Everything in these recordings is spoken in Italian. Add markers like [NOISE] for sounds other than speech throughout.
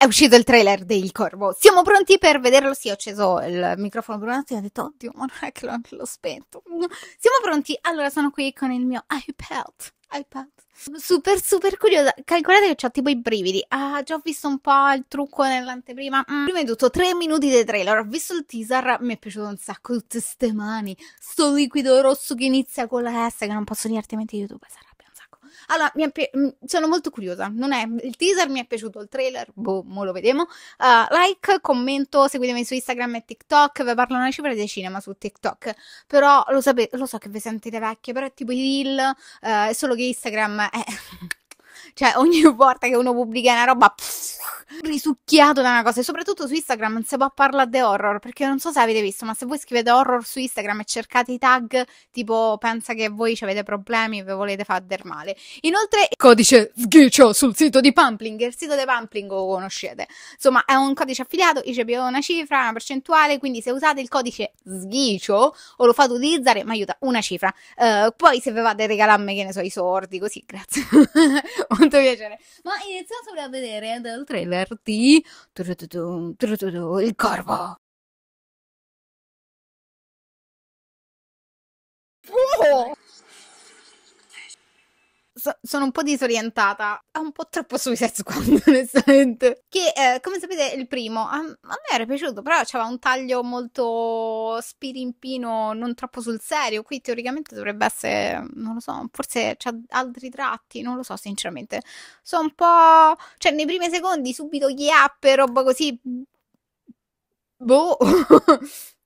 È uscito il trailer del Corvo. Siamo pronti per vederlo? Sì, ho acceso il microfono per un attimo e ho detto, oddio, ma non è che l'ho spento. Siamo pronti? Allora, sono qui con il mio iPad. iPad. Super, super curiosa. Calcolate che ho tipo i brividi. Ah, già ho visto un po' il trucco nell'anteprima. Mm. Prima di tutto, tre minuti del trailer. Ho visto il teaser, mi è piaciuto un sacco. Tutte ste mani. Sto liquido rosso che inizia con la S, che non posso dire altrimenti YouTube sarà allora, pi- mm, sono molto curiosa. Non è, il teaser mi è piaciuto, il trailer, boh, mo lo vediamo. Uh, like, commento, seguitemi su Instagram e TikTok. Vi parlo una cifra di cinema su TikTok. Però lo, sape- lo so che vi sentite vecchie, però è tipo i reel, uh, solo che Instagram è... [LAUGHS] Cioè, [LAUGHS] ogni volta che uno pubblica una roba, pff, risucchiato da una cosa. E soprattutto su Instagram non si può parlare di horror, perché non so se avete visto, ma se voi scrivete horror su Instagram e cercate i tag, tipo, pensa che voi ci avete problemi e vi volete far del male. Inoltre, codice sghiccio sul sito di Pampling il sito di Pampling lo conoscete. Insomma, è un codice affiliato, riceve una cifra, una percentuale, quindi se usate il codice sghiccio o lo fate utilizzare, mi aiuta una cifra. Uh, poi se vi fate regalarmi, che ne so, i sordi, così, grazie. [LAUGHS] molto piacere. Ma iniziamo sopra a vedere dal trailer di Il Corvo. Oh! so, sono un po' disorientata. Ha un po' troppo Suicide Squad, [LAUGHS] onestamente. Che, eh, come sapete, il primo a, a, me era piaciuto, però c'era un taglio molto spirimpino, non troppo sul serio. Qui teoricamente dovrebbe essere, non lo so, forse c'ha altri tratti, non lo so, sinceramente. Sono un po'... cioè, nei primi secondi subito gli app e roba così... Boh... [LAUGHS]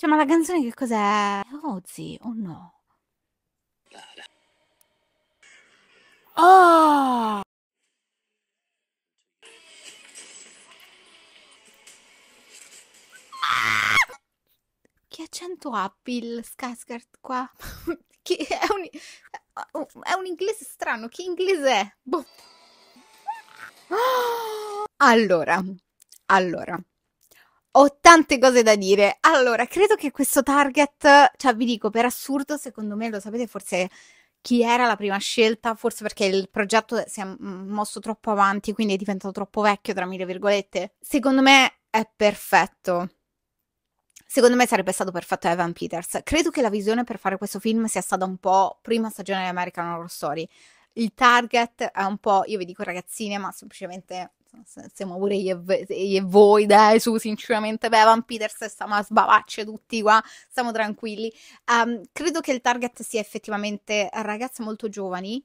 Cioè, ma la canzone che cos'è? È Ozzy o oh no? Oh! Che accento ha Bill Skarsgård qua? [LAUGHS] che è un, è un inglese strano, che inglese è? Boh. Ah! Allora, allora, ho tante cose da dire. Allora, credo che questo target, cioè vi dico, per assurdo, secondo me, lo sapete forse chi era la prima scelta, forse perché il progetto si è mosso troppo avanti, quindi è diventato troppo vecchio, tra mille virgolette. Secondo me è perfetto. Secondo me sarebbe stato perfetto Evan Peters. Credo che la visione per fare questo film sia stata un po' prima stagione di American Horror Story. Il target è un po', io vi dico ragazzine, ma semplicemente cioè, siamo pure io e, io e, voi, dai, su, sinceramente, Evan Peters e stiamo a sbavacce tutti qua, stiamo tranquilli. Um, credo che il target sia effettivamente ragazze molto giovani,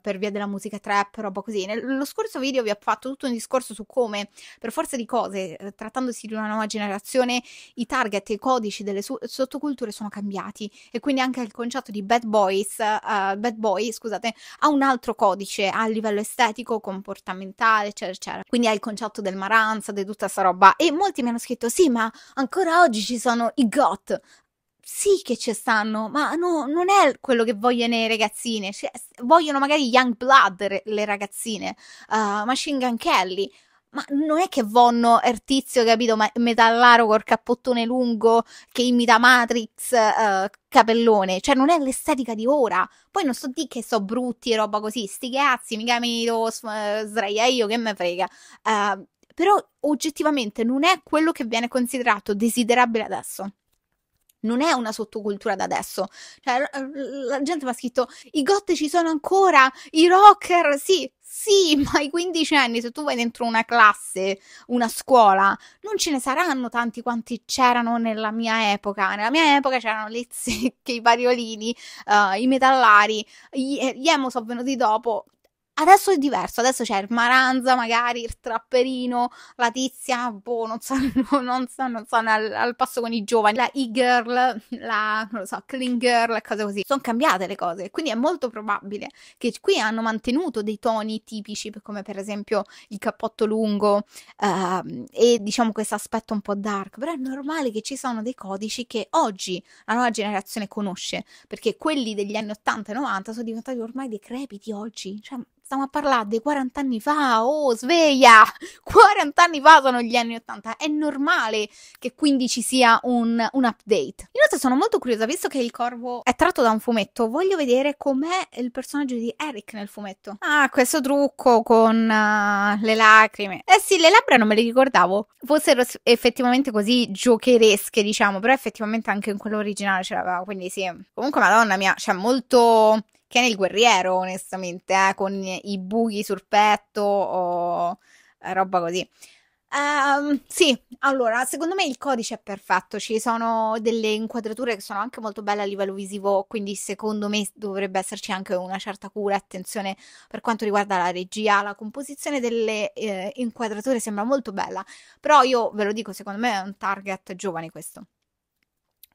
per via della musica trap, roba così. Nello scorso video vi ho fatto tutto un discorso su come, per forza di cose, eh, trattandosi di una nuova generazione, i target e i codici delle su- sottoculture sono cambiati e quindi anche il concetto di bad boys, uh, bad boy, scusate, ha un altro codice a livello estetico, comportamentale, eccetera, eccetera. Quindi ha il concetto del maranza, di tutta sta roba. E molti mi hanno scritto, sì, ma ancora oggi ci sono i got sì che ci stanno, ma no, non è quello che vogliono le ragazzine, cioè, vogliono magari Young Blood le ragazzine, uh, Machine Gun Kelly, ma non è che vonno Ertizio, capito, ma metallaro col cappottone lungo che imita Matrix, uh, capellone, cioè non è l'estetica di ora. Poi non so di che so brutti e roba così, sti cazzi, mica mi devo eh, sdraia io, che me frega. Uh, però oggettivamente non è quello che viene considerato desiderabile adesso non è una sottocultura da adesso. Cioè, la gente mi ha scritto: i goth ci sono ancora, i rocker, sì. Sì, [LAUGHS] ma ai 15 anni, se tu vai dentro una classe, una scuola, non ce ne saranno tanti quanti c'erano nella mia epoca. Nella mia epoca c'erano le zecche, i variolini, uh, eh, i metallari, gli, eh, gli emo sono venuti dopo, Adesso è diverso, adesso c'è il Maranza, magari il Trapperino, la tizia, boh, non sanno, [LAUGHS] so, non sanno, so, sono al, al, passo con i giovani, la e-girl, la, non lo so, clean girl e cose così. Sono cambiate le cose, quindi è molto probabile che qui hanno mantenuto dei toni tipici, come per esempio il cappotto lungo uh, e diciamo questo aspetto un po' dark, però è normale che ci sono dei codici che oggi la nuova generazione conosce, perché quelli degli anni 80 e 90 sono diventati ormai decrepiti oggi, cioè stiamo a parlare di 40 anni fa, oh sveglia, 40 [LAUGHS] anni fa sono gli anni 80, è normale che quindi ci sia un, un update. Inoltre sono molto curiosa, visto che il corvo è tratto da un fumetto, voglio vedere com'è il personaggio di Eric nel fumetto. Ah, questo trucco con uh, le lacrime. Eh sì, le labbra non me le ricordavo, fossero effettivamente così giocheresche, diciamo, però effettivamente anche in quello originale ce l'aveva, quindi sì. Comunque, madonna mia, c'è cioè molto Ken nel guerriero, onestamente, eh, con i buchi sul petto o eh, roba così. Um, sì, allora, secondo me il codice è perfetto, ci sono delle inquadrature che sono anche molto belle a livello visivo, quindi secondo me dovrebbe esserci anche una certa cura e attenzione per quanto riguarda la regia, la composizione delle eh, inquadrature sembra molto bella, però io ve lo dico, secondo me è un target giovane questo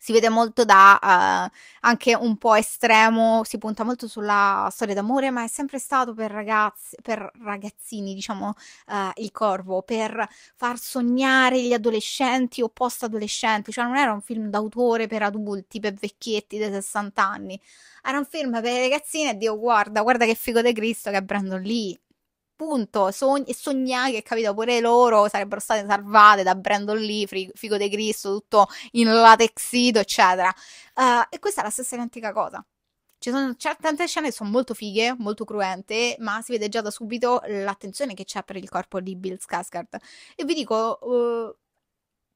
si vede molto da eh, anche un po' estremo, si punta molto sulla storia d'amore, ma è sempre stato per ragazzi, per ragazzini, diciamo, eh, il corvo, per far sognare gli adolescenti o post-adolescenti, cioè non era un film d'autore per adulti, per vecchietti dei 60 anni, era un film per le ragazzine e Dio guarda, guarda che figo di Cristo che è Brandon Lee, appunto sog- sognare, capito, pure loro sarebbero state salvate da Brandon Lee, figo di Cristo, tutto in latexito, eccetera. Uh, e questa è la stessa identica cosa. Ci sono certe, tante scene che sono molto fighe, molto cruente, ma si vede già da subito l'attenzione che c'è per il corpo di Bill Skarsgård. E vi dico, uh,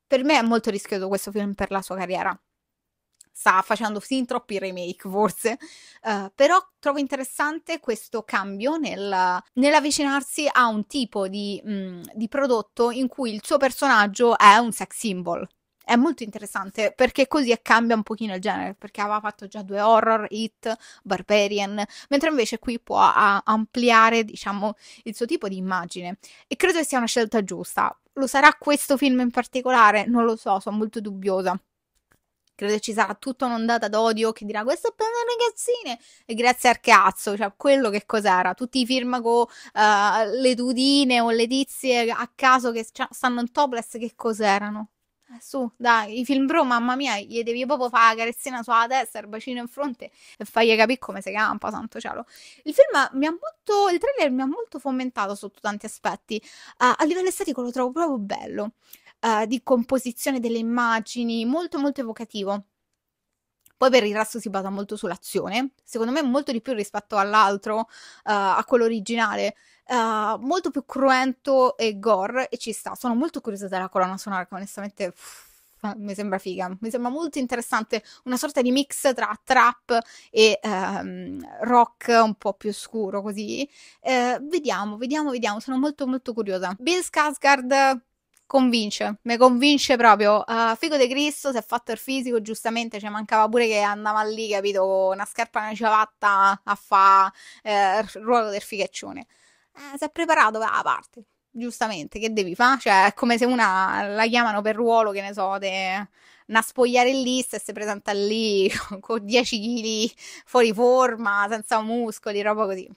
per me è molto rischioso questo film per la sua carriera sta facendo fin troppi remake forse, uh, però trovo interessante questo cambio nel, nell'avvicinarsi a un tipo di, mh, mm, di prodotto in cui il suo personaggio è un sex symbol è molto interessante perché così cambia un pochino il genere, perché aveva fatto già due horror, Hit, Barbarian, mentre invece qui può a- ampliare, diciamo, il suo tipo di immagine e credo che sia una scelta giusta. Lo sarà questo film in particolare? Non lo so, sono molto dubbiosa credo ci sarà tutta un'ondata d'odio che dirà questo è per le ragazzine e grazie al cazzo, cioè quello che cos'era, tutti i film con uh, eh, le tudine o le tizie a caso che cioè, stanno in topless che cos'erano? Eh, su, dai, i film bro, mamma mia, gli devi proprio fare la carezzina sulla testa, il bacino in fronte e fargli capire come si campa, santo cielo. Il film mi ha molto, il trailer mi ha molto fomentato sotto tanti aspetti. Uh, a livello estetico lo trovo proprio bello eh, di composizione delle immagini, molto molto evocativo. Poi per il resto si basa molto sull'azione, secondo me molto di più rispetto all'altro, uh, a quello originale, uh, molto più cruento e gore e ci sta. Sono molto curiosa della colonna sonora che onestamente uff, mi sembra figa, mi sembra molto interessante, una sorta di mix tra trap e um, rock un po' più scuro così. Uh, vediamo, vediamo, vediamo, sono molto molto curiosa. Bill Skarsgård convince, mi convince proprio. Uh, ah, Figo di Cristo si è fatto il fisico, giustamente, cioè mancava pure che andava lì, capito, una scarpa e una ciabatta a fare eh, il ruolo del figheccione. Eh, si è preparato per la parte, giustamente, che devi fare? Cioè, è come se una la chiamano per ruolo, che ne so, de, una spogliarellista e si presenta lì [LAUGHS] con, con 10 kg fuori forma, senza muscoli, roba così.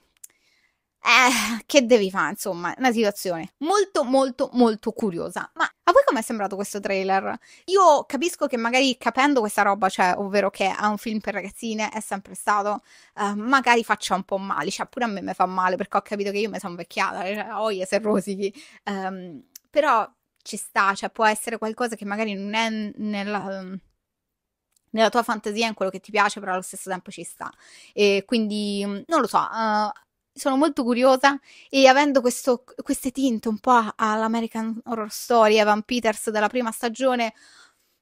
Eh, che devi fare, insomma, una situazione molto molto molto curiosa. Ma a voi com'è sembrato questo trailer? Io capisco che magari capendo questa roba, cioè, ovvero che è un film per ragazzine, è sempre stato, eh, magari faccia un po' male, cioè pure a me mi fa male perché ho capito che io mi sono invecchiata, eh, cioè, oia se rosichi. Um, però ci sta, cioè può essere qualcosa che magari non è nella nella tua fantasia, in quello che ti piace, però allo stesso tempo ci sta. E quindi non lo so, uh, sono molto curiosa e avendo questo, queste tinte un po' all'American Horror Story, Evan Peters della prima stagione,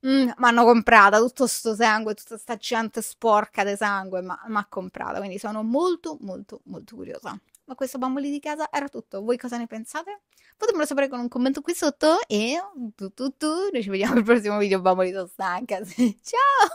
mi mm, hanno comprata tutto questo sangue, tutta questa gente sporca di sangue, ma mi ha comprata, quindi sono molto molto molto curiosa. Ma questo bamboli di casa era tutto, voi cosa ne pensate? Fatemelo sapere con un commento qui sotto e tu, tu, tu, noi ci vediamo al prossimo video, bamboli sono stanca, [LAUGHS] ciao!